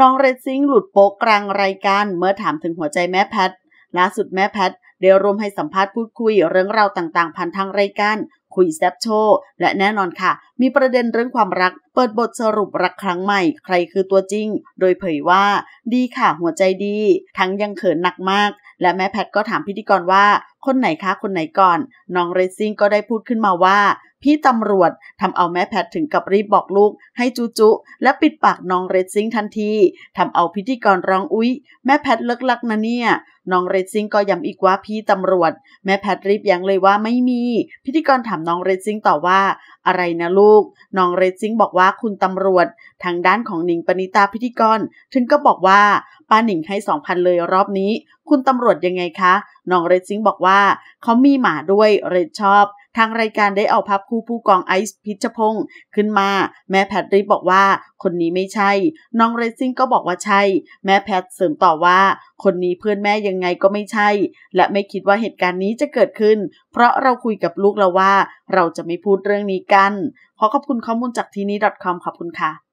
น้องเรซิงหลุดโป๊กกลางรายการเมื่อถามถึงหัวใจแม่แพทล่าสุดแม่แพทได้ร่วมให้สัมภาษณ์พูดคุยเรื่องราวต่างๆผ่านทางรายการคุยแซบโชและแน่นอนค่ะ มีประเด็นเรื่องความรักเปิดบทสรุปรักครั้งใหม่ใครคือตัวจริง โดยเผยว่า ดีค่ะหัวใจดี ทั้งยังเขินหนักมาก และแม่แพทก็ถามพิธีกรว่าคนไหนคะคนไหนก่อนน้องเรซิ่งก็ได้พูดขึ้นมาว่า พี่ตำรวจทำเอาแม่แพทถึงกับรีบบอกลูก ให้จุจุ และปิดปากน้องเรซิ่งทันทีทำเอาพิธีกรร้องอุ๊ยแม่แพทเลิกลักนะเนี่ยน้องเรซิ่งก็ย้ำอีกว่าพี่ตำรวจ แม่แพทรีบยังเลยว่าไม่มี พิธีกรถามน้องเรซิ่งต่อว่า อะไรนะลูกน้องเรซิ่งบอกว่าคุณตำรวจ ทางด้านของหนิงปณิตาพิธีกร ถึงก็บอกว่าป้าหนิงให้สองพันเลยรอบนี้คุณตำรวจยังไงคะ น้องเรดซิงบอกว่าเขามีหมาด้วย เรดชอบ ทางรายการได้เอาภาพคู่ผู้กองไอซ์พิชพงศ์ขึ้นมา แม่แพทรีบบอกว่าคนนี้ไม่ใช่ น้องเรดซิงก็บอกว่าใช่ แม่แพทเสริมต่อว่าคนนี้เพื่อนแม่ยังไงก็ไม่ใช่ และไม่คิดว่าเหตุการณ์นี้จะเกิดขึ้น เพราะเราคุยกับลูกเราว่า เราจะไม่พูดเรื่องนี้กัน ขอขอบคุณข้อมูลจากทีนี้ .com ขอบคุณค่ะ